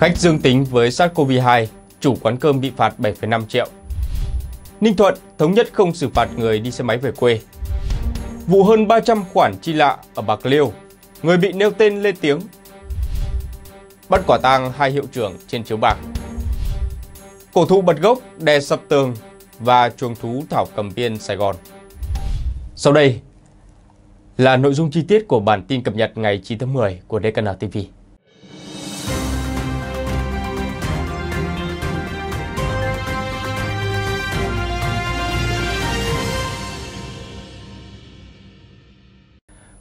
Khách dương tính với SARS-CoV-2, chủ quán cơm bị phạt 7,5 triệu. Ninh Thuận thống nhất không xử phạt người đi xe máy về quê. Vụ hơn 300 khoản chi lạ ở Bạc Liêu, người bị nêu tên lên tiếng. Bắt quả tang hai hiệu trưởng trên chiếu bạc. Cổ thụ bật gốc đè sập tường và chuồng thú thảo cầm viên Sài Gòn. Sau đây là nội dung chi tiết của bản tin cập nhật ngày 9 tháng 10 của DKN TV.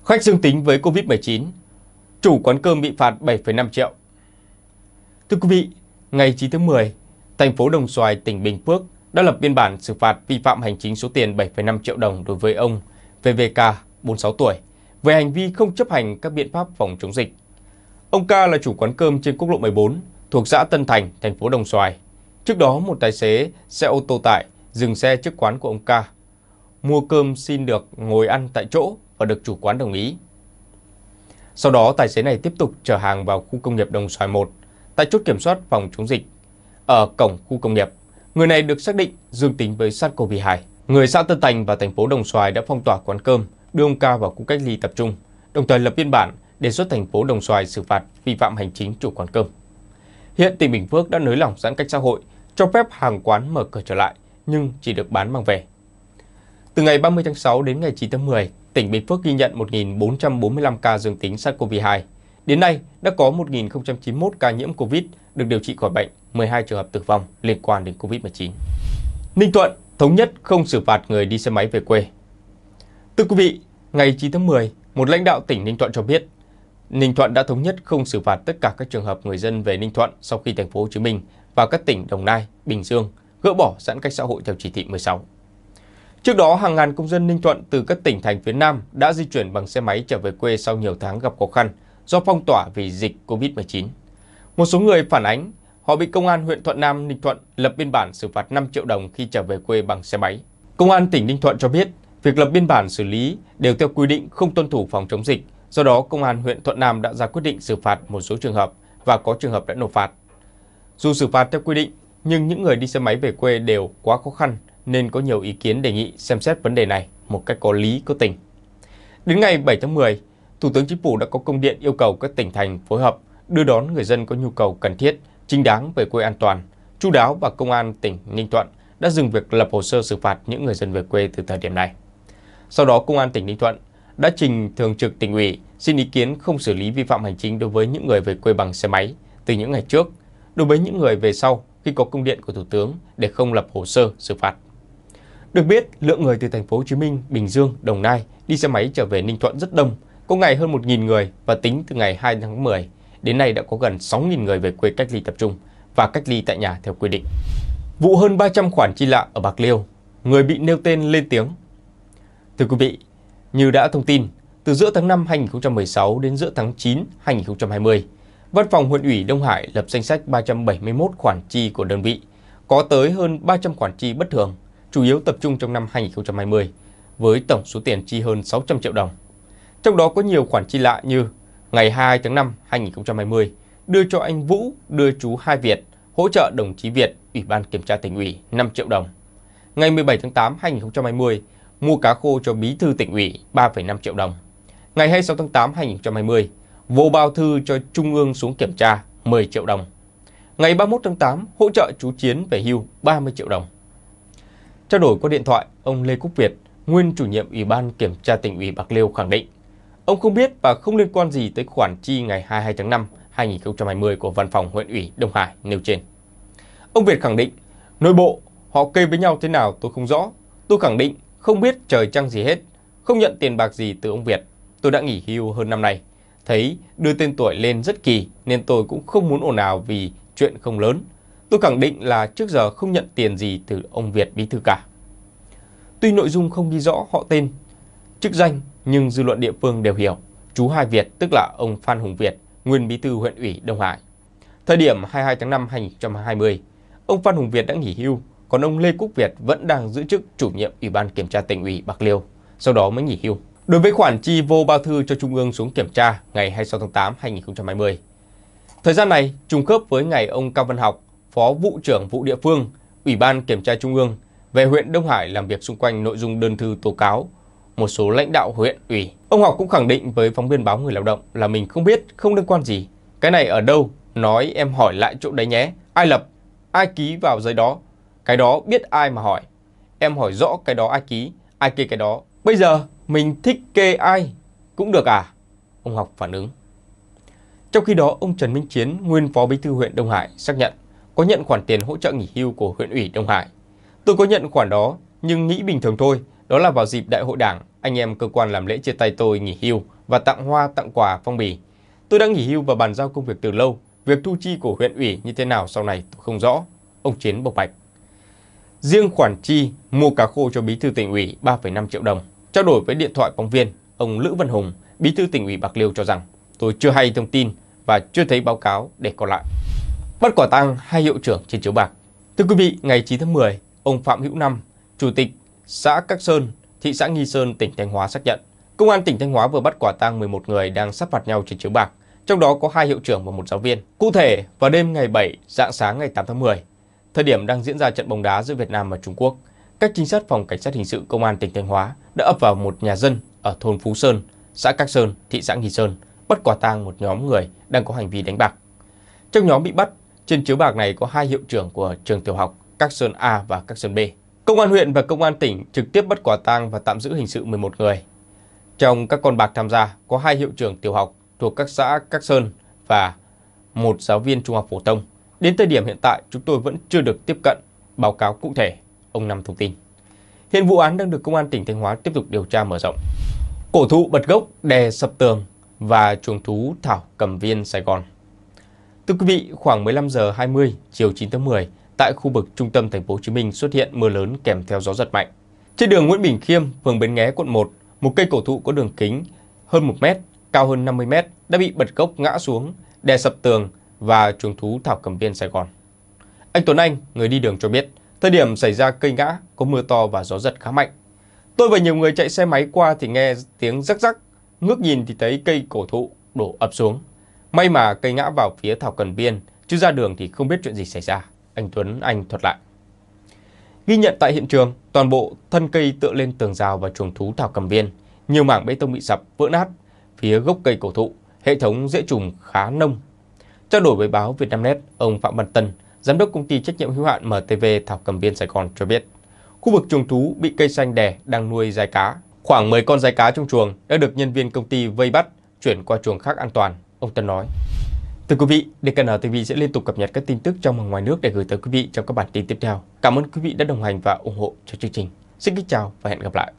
Khách dương tính với Covid-19, chủ quán cơm bị phạt 7,5 triệu. Thưa quý vị, ngày 9 tháng 10, thành phố Đồng Xoài, tỉnh Bình Phước đã lập biên bản xử phạt vi phạm hành chính số tiền 7,5 triệu đồng đối với ông VVK, 46 tuổi, về hành vi không chấp hành các biện pháp phòng chống dịch. Ông K là chủ quán cơm trên quốc lộ 14 thuộc xã Tân Thành, thành phố Đồng Xoài. Trước đó, một tài xế xe ô tô tải dừng xe trước quán của ông K. Mua cơm xin được ngồi ăn tại chỗ và được chủ quán đồng ý. Sau đó, tài xế này tiếp tục chở hàng vào khu công nghiệp Đồng Xoài 1 tại chốt kiểm soát phòng chống dịch ở cổng khu công nghiệp. Người này được xác định dương tính với SARS-CoV-2. Người xã Tân Thành và thành phố Đồng Xoài đã phong tỏa quán cơm, đưa ông ca vào khu cách ly tập trung, đồng thời lập biên bản đề xuất thành phố Đồng Xoài xử phạt vi phạm hành chính chủ quán cơm. Hiện tỉnh Bình Phước đã nới lỏng giãn cách xã hội, cho phép hàng quán mở cửa trở lại nhưng chỉ được bán mang về. Từ ngày 30 tháng 6 đến ngày 9 tháng 10, tỉnh Bình Phước ghi nhận 1.445 ca dương tính SARS-CoV-2. Đến nay, đã có 1.091 ca nhiễm COVID được điều trị khỏi bệnh, 12 trường hợp tử vong liên quan đến COVID-19. Ninh Thuận thống nhất không xử phạt người đi xe máy về quê. Thưa quý vị, ngày 9 tháng 10, một lãnh đạo tỉnh Ninh Thuận cho biết, Ninh Thuận đã thống nhất không xử phạt tất cả các trường hợp người dân về Ninh Thuận sau khi thành phố Hồ Chí Minh và các tỉnh Đồng Nai, Bình Dương gỡ bỏ giãn cách xã hội theo chỉ thị 16. Trước đó, hàng ngàn công dân Ninh Thuận từ các tỉnh thành phía Nam đã di chuyển bằng xe máy trở về quê sau nhiều tháng gặp khó khăn do phong tỏa vì dịch COVID-19. Một số người phản ánh họ bị công an huyện Thuận Nam, Ninh Thuận lập biên bản xử phạt 5 triệu đồng khi trở về quê bằng xe máy. Công an tỉnh Ninh Thuận cho biết, việc lập biên bản xử lý đều theo quy định không tuân thủ phòng chống dịch, do đó công an huyện Thuận Nam đã ra quyết định xử phạt một số trường hợp và có trường hợp đã nộp phạt. Dù xử phạt theo quy định, nhưng những người đi xe máy về quê đều quá khó khăn nên có nhiều ý kiến đề nghị xem xét vấn đề này một cách có lý có tình. Đến ngày 7 tháng 10, Thủ tướng Chính phủ đã có công điện yêu cầu các tỉnh thành phối hợp đưa đón người dân có nhu cầu cần thiết, chính đáng về quê an toàn. chú đáo và công an tỉnh Ninh Thuận đã dừng việc lập hồ sơ xử phạt những người dân về quê từ thời điểm này. Sau đó, công an tỉnh Ninh Thuận đã trình thường trực tỉnh ủy xin ý kiến không xử lý vi phạm hành chính đối với những người về quê bằng xe máy từ những ngày trước, đối với những người về sau khi có công điện của Thủ tướng để không lập hồ sơ xử phạt. Được biết, lượng người từ thành phố Hồ Chí Minh, Bình Dương, Đồng Nai đi xe máy trở về Ninh Thuận rất đông, có ngày hơn 1.000 người và tính từ ngày 2 tháng 10 đến nay đã có gần 6.000 người về quê cách ly tập trung và cách ly tại nhà theo quy định. Vụ hơn 300 khoản chi lạ ở Bạc Liêu, người bị nêu tên lên tiếng. Thưa quý vị, như đã thông tin, từ giữa tháng 5 2016 đến giữa tháng 9 2020, Văn phòng huyện ủy Đông Hải lập danh sách 371 khoản chi của đơn vị, có tới hơn 300 khoản chi bất thường chủ yếu tập trung trong năm 2020 với tổng số tiền chi hơn 600 triệu đồng. Trong đó có nhiều khoản chi lạ như ngày 2 tháng 5 2020 đưa cho anh Vũ, đưa chú Hai Việt hỗ trợ đồng chí Việt, Ủy ban Kiểm tra tỉnh ủy 5 triệu đồng. Ngày 17 tháng 8 2020 mua cá khô cho bí thư tỉnh ủy 3,5 triệu đồng. Ngày 26 tháng 8 2020 vô bao thư cho Trung ương xuống kiểm tra 10 triệu đồng. Ngày 31 tháng 8 hỗ trợ chú Chiến về hưu 30 triệu đồng. Trao đổi qua điện thoại, ông Lê Quốc Việt, nguyên chủ nhiệm Ủy ban Kiểm tra tỉnh ủy Bạc Liêu khẳng định, ông không biết và không liên quan gì tới khoản chi ngày 22 tháng 5 2020 của Văn phòng huyện ủy Đông Hải nêu trên. Ông Việt khẳng định, nội bộ họ kê với nhau thế nào tôi không rõ. Tôi khẳng định không biết trời trăng gì hết, không nhận tiền bạc gì từ ông Việt. Tôi đã nghỉ hưu hơn năm nay, thấy đưa tên tuổi lên rất kỳ nên tôi cũng không muốn ồn ào vì chuyện không lớn. Tôi khẳng định là trước giờ không nhận tiền gì từ ông Việt Bí Thư cả. Tuy nội dung không ghi rõ họ tên, chức danh nhưng dư luận địa phương đều hiểu. Chú Hai Việt tức là ông Phan Hùng Việt, nguyên Bí Thư huyện ủy Đông Hải. Thời điểm 22 tháng 5 2020, ông Phan Hùng Việt đã nghỉ hưu, còn ông Lê Quốc Việt vẫn đang giữ chức chủ nhiệm Ủy ban Kiểm tra tỉnh ủy Bạc Liêu, sau đó mới nghỉ hưu. Đối với khoản chi vô bao thư cho Trung ương xuống kiểm tra ngày 26 tháng 8 2020, Thời gian này trùng khớp với ngày ông Cao Văn Học Phó Vụ trưởng Vụ Địa phương, Ủy ban Kiểm tra Trung ương về huyện Đông Hải làm việc xung quanh nội dung đơn thư tố cáo một số lãnh đạo huyện ủy. Ông Học cũng khẳng định với phóng viên báo Người Lao động là mình không biết, không liên quan gì. Cái này ở đâu? Nói em hỏi lại chỗ đấy nhé. Ai lập? Ai ký vào giấy đó? Cái đó biết ai mà hỏi. Em hỏi rõ cái đó ai ký, ai kê cái đó. Bây giờ mình thích kê ai cũng được à? Ông Học phản ứng. Trong khi đó, ông Trần Minh Chiến, nguyên phó bí thư huyện Đông Hải xác nhận có nhận khoản tiền hỗ trợ nghỉ hưu của huyện ủy Đông Hải. Tôi có nhận khoản đó, nhưng nghĩ bình thường thôi, đó là vào dịp đại hội đảng, anh em cơ quan làm lễ chia tay tôi nghỉ hưu và tặng hoa tặng quà phong bì. Tôi đã nghỉ hưu và bàn giao công việc từ lâu, việc thu chi của huyện ủy như thế nào sau này tôi không rõ, ông Chiến bộc bạch. Riêng khoản chi mua cá khô cho bí thư tỉnh ủy 3,5 triệu đồng, trao đổi với điện thoại phóng viên, ông Lữ Văn Hùng, bí thư tỉnh ủy Bạc Liêu cho rằng tôi chưa hay thông tin và chưa thấy báo cáo để còn lại bắt quả tăng hai hiệu trưởng trên chiếu bạc. Thưa quý vị, ngày 9 tháng 10, ông Phạm Hữu Năm, Chủ tịch xã Các Sơn, thị xã Nghi Sơn, tỉnh Thanh Hóa xác nhận, Công an tỉnh Thanh Hóa vừa bắt quả tang 11 người đang sát phạt nhau trên chiếu bạc, trong đó có hai hiệu trưởng và một giáo viên. Cụ thể, vào đêm ngày 7, dạng sáng ngày 8 tháng 10, thời điểm đang diễn ra trận bóng đá giữa Việt Nam và Trung Quốc, các trinh sát phòng cảnh sát hình sự công an tỉnh Thanh Hóa đã ập vào một nhà dân ở thôn Phú Sơn, xã Các Sơn, thị xã Nghi Sơn, bắt quả tang một nhóm người đang có hành vi đánh bạc. Trong nhóm bị bắt trên chiếu bạc này có hai hiệu trưởng của trường tiểu học Các Sơn A và Các Sơn B. Công an huyện và công an tỉnh trực tiếp bắt quả tang và tạm giữ hình sự 11 người. Trong các con bạc tham gia có hai hiệu trưởng tiểu học thuộc các xã Các Sơn và một giáo viên trung học phổ thông. Đến thời điểm hiện tại, chúng tôi vẫn chưa được tiếp cận báo cáo cụ thể, ông Năm thông tin. Hiện vụ án đang được công an tỉnh Thanh Hóa tiếp tục điều tra mở rộng. Cổ thụ bật gốc đè sập tường và chuồng thú thảo cầm viên Sài Gòn. Thưa quý vị, khoảng 15 giờ 20 chiều 9 tháng 10, tại khu vực trung tâm thành phố Hồ Chí Minh xuất hiện mưa lớn kèm theo gió giật mạnh. Trên đường Nguyễn Bình Khiêm, phường Bến Nghé, quận 1, một cây cổ thụ có đường kính hơn 1 mét, cao hơn 50 mét đã bị bật gốc ngã xuống, đè sập tường và chuồng thú Thảo Cầm Viên Sài Gòn. Anh Tuấn Anh, người đi đường cho biết, thời điểm xảy ra cây ngã có mưa to và gió giật khá mạnh. Tôi và nhiều người chạy xe máy qua thì nghe tiếng rắc rắc, ngước nhìn thì thấy cây cổ thụ đổ ập xuống. May mà cây ngã vào phía Thảo Cần Biên, chứ ra đường thì không biết chuyện gì xảy ra, anh Tuấn Anh thuật lại. Ghi nhận tại hiện trường, toàn bộ thân cây tựa lên tường rào và chuồng thú Thảo Cầm Biên, nhiều mảng bê tông bị sập, vỡ nát, phía gốc cây cổ thụ, hệ thống dễ trùng khá nông. Trao đổi với báo Vietnamnet, ông Phạm Văn Tân, giám đốc công ty trách nhiệm hữu hạn MTV Thảo Cầm Biên Sài Gòn cho biết, khu vực chuồng thú bị cây xanh đè đang nuôi dài cá. Khoảng 10 con dài cá trong chuồng đã được nhân viên công ty vây bắt, chuyển qua chuồng khác an toàn. Ông Tân nói. Thưa quý vị, DKN TV sẽ liên tục cập nhật các tin tức trong và ngoài nước để gửi tới quý vị trong các bản tin tiếp theo. Cảm ơn quý vị đã đồng hành và ủng hộ cho chương trình. Xin kính chào và hẹn gặp lại.